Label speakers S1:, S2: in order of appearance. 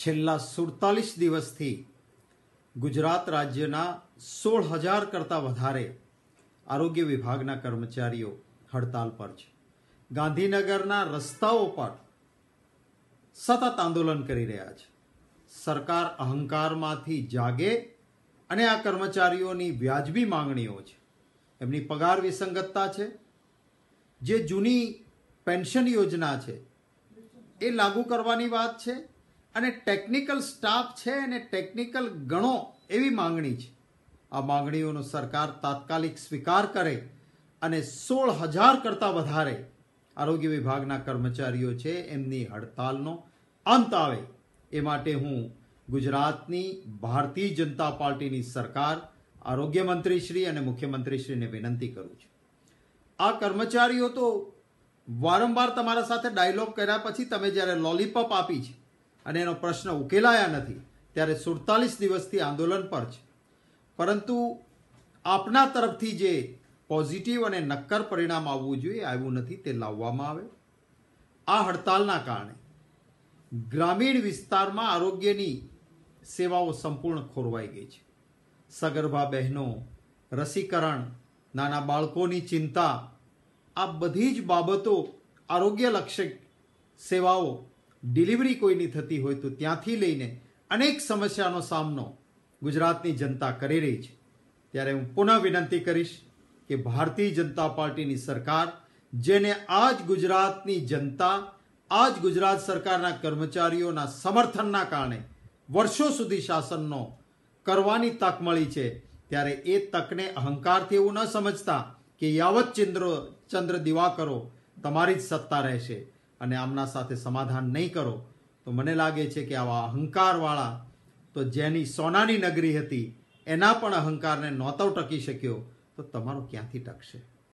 S1: છેલ્લા સુડતાલીસ દિવસથી ગુજરાત રાજ્યના સોળ હજાર કરતાં વધારે આરોગ્ય વિભાગના કર્મચારીઓ હડતાલ પર છે ગાંધીનગરના રસ્તાઓ પર સતત આંદોલન કરી રહ્યા છે સરકાર અહંકારમાંથી જાગે અને આ કર્મચારીઓની વ્યાજબી માંગણીઓ છે એમની પગાર વિસંગતતા છે જે જૂની પેન્શન યોજના છે એ લાગુ કરવાની વાત છે અને ટેકનિકલ સ્ટાફ છે અને ટેકનિકલ ગણો એવી માંગણી છે આ માંગણીઓનો સરકાર તાત્કાલિક સ્વીકાર કરે અને સોળ હજાર કરતાં વધારે આરોગ્ય વિભાગના કર્મચારીઓ છે એમની હડતાલનો અંત આવે એ માટે હું ગુજરાતની ભારતીય જનતા પાર્ટીની સરકાર આરોગ્ય મંત્રીશ્રી અને મુખ્યમંત્રીશ્રીને વિનંતી કરું છું આ કર્મચારીઓ તો વારંવાર તમારા સાથે ડાયલોગ કર્યા પછી તમે જ્યારે લોલીપોપ આપી છે અને એનો પ્રશ્ન ઉકેલાયા નથી ત્યારે સુડતાલીસ દિવસથી આંદોલન પર છે પરંતુ આપના તરફથી જે પોઝિટિવ અને નક્કર પરિણામ આવવું જોઈએ આવ્યું નથી તે લાવવામાં આવે આ હડતાલના કારણે ગ્રામીણ વિસ્તારમાં આરોગ્યની સેવાઓ સંપૂર્ણ ખોરવાઈ ગઈ છે સગર્ભા બહેનો રસીકરણ નાના બાળકોની ચિંતા આ બધી જ બાબતો આરોગ્યલક્ષી સેવાઓ ડિલિવરી કોઈની થતી હોય તો ત્યાંથી લઈને અનેક સમસ્યાનો સામનો ગુજરાતની જનતા કરી રહી છે ત્યારે હું પુનઃ વિનંતી કરીશ કે ભારતીય જનતા પાર્ટીની સરકાર જેને આજ ગુજરાતની જનતા આજ ગુજરાત સરકારના કર્મચારીઓના સમર્થનના કારણે વર્ષો સુધી શાસનનો કરવાની તક મળી છે ત્યારે એ તકને અહંકારથી એવું ન સમજતા કે યાવત ચંદ્ર ચંદ્ર કરો તમારી જ સત્તા રહેશે અને આમના સાથે સમાધાન નહીં કરો તો મને લાગે છે કે આવા અહંકારવાળા તો જેની સોનાની નગરી હતી એના પણ અહંકારને નહોતો ટકી શક્યો તો તમારો ક્યાંથી ટકશે